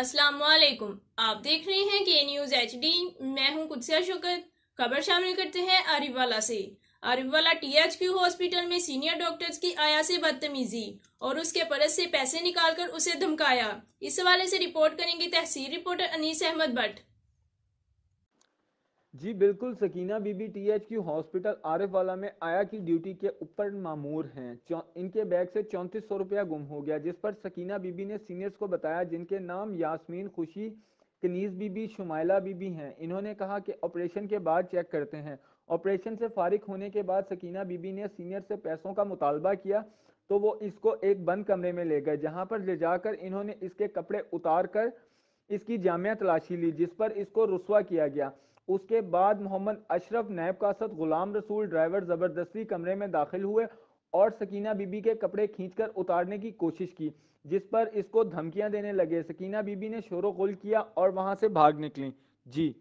السلام علیکم آپ دیکھ رہے ہیں نیوز ایچ ڈی میں ہوں کچھ خبر شامل کرتے ہیں اریف والا سے Arifwala T H Q hospital میں سینئر ڈاکٹرز کی آیا سے بدتمیزی اور اس کے پرس سے پیسے نکال کر اسے دھمکایا اس حوالے سے رپورٹ کریں گے تحصیل رپورٹر انیس احمد بٹ جی بالکل Sakina Bibi T H کی ہاسپیٹل آرف والا میں آیا کی ڈیوٹی کے اوپر معمور ہیں ان کے بیگ سے چونتیس سو روپیہ گم ہو گیا جس پر سکینہ بی بی نے سینئرز کو بتایا جن کے نام یاسمین خوشی کنیز بی بی شمائلہ بی بی ہیں انہوں نے کہا کہ آپریشن کے بعد چیک کرتے ہیں آپریشن سے فارغ ہونے کے بعد سکینہ بی بی نے سینئر سے پیسوں کا مطالبہ کیا تو وہ اس کو ایک بند کمرے میں لے گئے جہاں پر لے جا کر انہوں نے اس کے کپڑے اتار کر اس کی جامعہ تلاشی لی جس پر اس کو رسوا کیا گیا اس کے بعد محمد اشرف نیب کا اسد غلام رسول ڈرائیور زبردستی کمرے میں داخل ہوئے اور سکینہ بی بی کے کپڑے کھینچ کر اتارنے کی کوشش کی جس پر اس کو دھمکیاں دینے لگے سکینہ بی بی نے شور و غل کیا اور وہاں سے بھاگ نکلیں جی